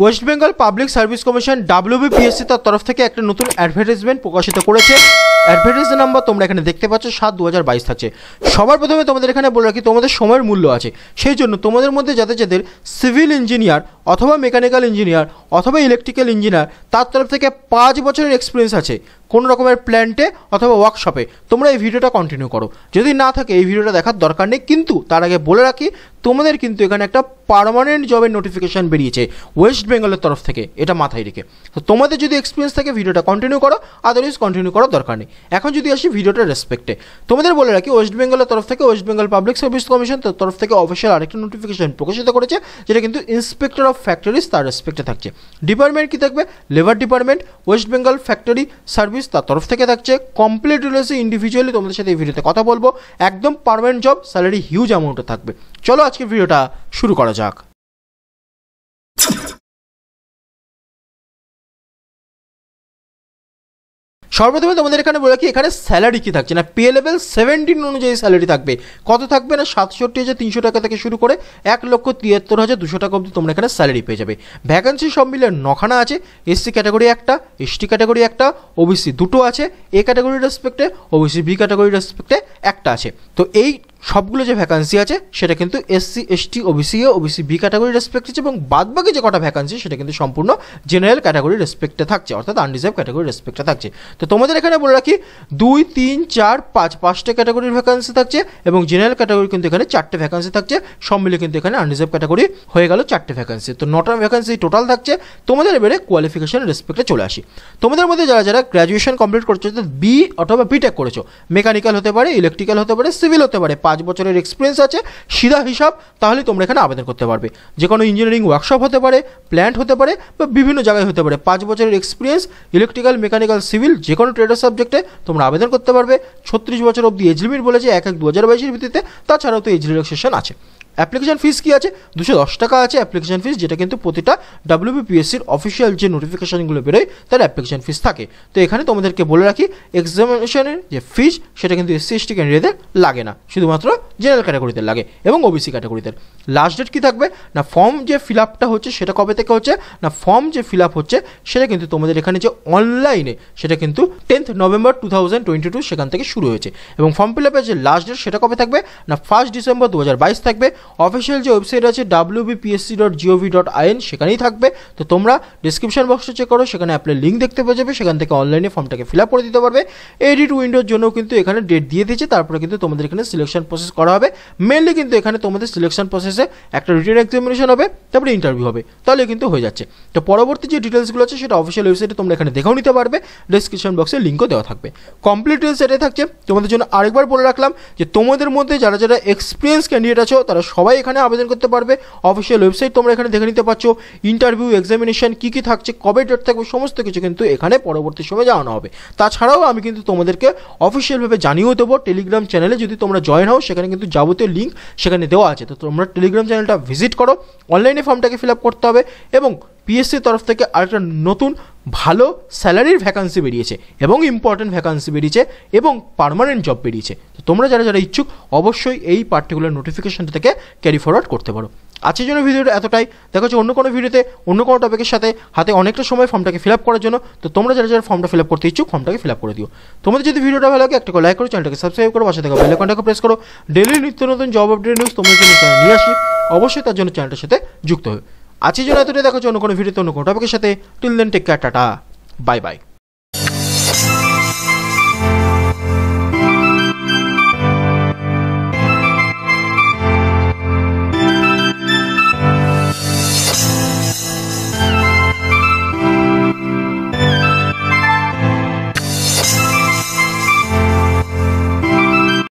West Bengal Public Service Commission WBPSC তার তরফ থেকে একটা নতুন অ্যাডভার্টাইজমেন্ট প্রকাশিত করেছে অ্যাডভার্টাইজমেন্ট নাম্বার তোমরা এখানে দেখতে পাচ্ছ সাত দু হাজার বাইশ থাকছে সবার প্রথমে তোমাদের এখানে বলে রাখি তোমাদের সময়ের মূল্য আছে সেই জন্য তোমাদের মধ্যে যাদের যাদের সিভিল ইঞ্জিনিয়ার অথবা মেকানিক্যাল ইঞ্জিনিয়ার অথবা ইলেকট্রিক্যাল ইঞ্জিনিয়ার তার তরফ থেকে পাঁচ বছরের এক্সপিরিয়েন্স আছে কোন রকমের প্ল্যান্টে অথবা ওয়ার্কশপে তোমরা এই ভিডিওটা কন্টিনিউ করো যদি না থাকে এই ভিডিওটা দেখার দরকার নেই কিন্তু তার আগে বলে রাখি তোমাদের কিন্তু এখানে একটা পারমানেন্ট জবের নোটিফিকেশান বেরিয়েছে ওয়েস্ট বেঙ্গলের তরফ থেকে এটা মাথায় রেখে তো তোমাদের যদি এক্সপিরিয়েন্স থাকে ভিডিওটা কন্টিনিউ করো আদারওয়াইজ কন্টিনিউ করার দরকার নেই এখন যদি আসি ভিডিওটা রেসপেক্টে তোমাদের বলে রাখি ওয়েস্ট বেঙ্গলের তরফ থেকে West Bengal Public Service Commission তরফ থেকে অফিসিয়াল আরেকটা নোটিফিকেশান প্রকাশিত করেছে যেটা কিন্তু ইন্সপেক্টর অফ ফ্যাক্টরিজ তার রেসপেক্টে থাকছে ডিপার্টমেন্ট কী থাকবে labour department West Bengal factory service service তার তরফ থেকে থাকছে কমপ্লিট ডিটেলসে ইন্ডিভিজুয়ালি তোমাদের সাথে এই ভিডিওতে কথা বলবো একদম পারমানেন্ট জব স্যালারি হিউজ অ্যামাউন্টে থাকবে চলো আজকে ভিডিওটা শুরু করা যাক সর্বপ্রথমে তোমাদের এখানে বলে কি এখানে স্যালারি কি থাকছে না পে লেভেল সেভেন্টিন অনুযায়ী স্যালারি থাকবে কত থাকবে না সাতষট্টি হাজার তিনশো টাকা থেকে শুরু করে এক লক্ষ তিয়াত্তর হাজার দুশো টাকা অবধি তোমরা এখানে স্যালারি পেয়ে যাবে ভ্যাকান্সি সব মিলে নখানা আছে এসসি ক্যাটাগরি একটা এসটি ক্যাটাগরি একটা ওবিসি দুটো আছে এ ক্যাটাগরির রেসপেক্টে ওবিসি বি ক্যাটাগরির রেসপেক্টে একটা আছে তো এই সবগুলো যে ভ্যাকান্সি আছে সেটা কিন্তু এসসি এসটি ওবিসি ও ওবিসি বি ক্যাটাগরি রেসপেক্ট আছে এবং বাদ বাকি যে কটা ভ্যাকান্সি সেটা কিন্তু সম্পূর্ণ জেনারেল ক্যাটাগরি রেসপেক্টে থাকছে অর্থাৎ আনরিজার্ভ ক্যাটাগরি রেসপেক্টে থাকছে তো তোমাদের এখানে বলে রাখি দুই তিন চার পাঁচ পাঁচটা ক্যাটাগরির ভ্যাকান্সি থাকছে এবং জেনারেল ক্যাটাগরি কিন্তু এখানে চারটে ভ্যাকান্সি থাকছে সব মিলে কিন্তু এখানে আনরিজার্ভ ক্যাটাগরি হয়ে গেল চারটে ভ্যাকান্সি তো নটা ভ্যাকান্সি টোটাল থাকছে তোমাদের এবারে কোয়ালিফিকেশন রেসপেক্টে চলে আসি তোমাদের মধ্যে যারা যারা গ্র্যাজুয়েশন কমপ্লিট করছো বি অথবা বিটেক করেছো মেকানিক্যাল হতে পারে ইলেকট্রিক্যাল হতে পারে সিভিল হতে পারে পাঁচ পাঁচ বছরের এক্সপিরিয়েন্স আছে সিধা হিসাব তাহলে তোমরা এখানে আবেদন করতে পারবে যে কোনো ইঞ্জিনিয়ারিং ওয়ার্কশপ হতে পারে প্ল্যান্ট হতে পারে বা বিভিন্ন জায়গায় হতে পারে পাঁচ বছরের এক্সপিরিয়েন্স ইলেকট্রিক্যাল মেকানিক্যাল সিভিল যে কোনো ট্রেডার সাবজেক্টে তোমরা আবেদন করতে পারবে ছত্রিশ বছর অব্দি এজ লিমিট বলেছে এক এক দু হাজার বাইশের ভিত্তিতে তাছাড়াও তো এজ রিল্যাক্সেশন আছে অ্যাপ্লিকেশান ফিস কী আছে দুশো দশ টাকা আছে অ্যাপ্লিকেশান ফিস যেটা কিন্তু প্রতিটা ডাব্লিউবিপিএসসির অফিসিয়াল যে নোটিফিকেশানগুলো বেরোয় তার অ্যাপ্লিকেশান ফিস থাকে তো এখানে তোমাদেরকে বলে রাখি এক্সামিনেশনের যে ফিস সেটা কিন্তু এসসি এসটি ক্যান্ডিডেটদের লাগে না শুধুমাত্র জেনারেল ক্যাটাগরিতে লাগে এবং ওবিসি ক্যাটাগরিতে লাস্ট ডেট কী থাকবে না ফর্ম যে ফিল আপটা হচ্ছে সেটা কবে থেকে হচ্ছে না ফর্ম যে ফিল আপ হচ্ছে সেটা কিন্তু তোমাদের এখানে যে অনলাইনে সেটা কিন্তু tenth November two thousand twenty two সেখান থেকে শুরু হয়েছে এবং ফর্ম ফিল আপের যে লাস্ট ডেট সেটা কবে থাকবে না ফার্স্ট ডিসেম্বর দু হাজার বাইশ থাকবে অফিসিয়াল যে ওয়েবসাইট আছে W dot GOV dot IN সেখানেই থাকবে তো তোমরা ডিসক্রিপশন বক্সটা চেক করো সেখানে অ্যাপ্লাই লিঙ্ক দেখতে পাওয়া যাবে সেখান থেকে অনলাইনে ফর্মটাকে ফিল আপ করে দিতে পারবে এডিট উইন্ডোর জন্য কিন্তু এখানে ডেট দিয়ে দিয়েছে তারপরে কিন্তু তোমাদের এখানে সিলেকশন প্রসেস করা হবে মেনলি কিন্তু এখানে তোমাদের সিলেকশন প্রসেসে একটা রিটার্ন এক্সামিনেশন হবে তারপরে ইন্টারভিউ হবে তাহলে কিন্তু হয়ে যাচ্ছে তো পরবর্তী যে ডিটেলসগুলো আছে সেটা অফিসিয়াল ওয়েবসাইটে তোমরা এখানে দেখেও নিতে পারবে ডিসক্রিপশন বক্সে লিঙ্কও দেওয়া থাকবে কমপ্লিট ডিটেলস এটাই থাকছে তোমাদের জন্য আরেকবার বলে রাখলাম যে তোমাদের মধ্যে যারা যারা এক্সপিরিয়েন্স ক্যান্ডিডেট আছো তারা সবাই এখানে আবেদন করতে পারবে অফিসিয়াল ওয়েবসাইট তোমরা এখানে দেখে নিতে পারছো ইন্টারভিউ এক্সামিনেশন কী কী থাকছে কবে ডেট থাকবে সমস্ত কিছু কিন্তু এখানে পরবর্তী সময় জানানো হবে তাছাড়াও আমি কিন্তু তোমাদেরকে অফিসিয়ালভাবে জানিয়েও দেবো টেলিগ্রাম চ্যানেলে যদি তোমরা জয়েন হও সেখানে কিন্তু যাবতীয় লিঙ্ক সেখানে দেওয়া আছে তো তোমরা টেলিগ্রাম চ্যানেলটা ভিজিট করো অনলাইনে ফর্মটাকে ফিল আপ করতে হবে এবং পিএসসির তরফ থেকে আরেকটা নতুন ভালো স্যালারির ভ্যাকান্সি বেরিয়েছে এবং ইম্পর্টেন্ট ভ্যাকান্সি বেরিয়েছে এবং পারমানেন্ট জব বেরিয়েছে তো তোমরা যারা যারা ইচ্ছুক অবশ্যই এই পার্টিকুলার নোটিফিকেশানটা থেকে ক্যারি ফরওয়ার্ড করতে পারো আজকের জন্য ভিডিওটা এতটাই দেখা হচ্ছে অন্য কোনো ভিডিওতে অন্য কোনো টপিকের সাথে হাতে অনেকটা সময় ফর্মটাকে ফিল আপ করার জন্য তো তোমরা যারা যারা ফর্মটা ফিল আপ করতে ইচ্ছুক ফর্মটাকে ফিল আপ করে দিও তোমাদের যদি ভিডিওটা ভালো লাগে একটা লাইক করো চ্যানেলটাকে সাবস্ক্রাইব করো পাশে থাকা বেলাকনটাকে প্রেস করো ডেলি নিত্য নতুন জব আপডেট নিউজ তোমাদের জন্য নিয়ে আসি অবশ্যই তার জন্য চ্যানেলটার সাথে যুক্ত হবে আছি জন্য এতটাই দেখাচ্ছি অন্য কোনো ভিডিওতে অন্য কোনো টপিকের সাথে till then take care tata bye by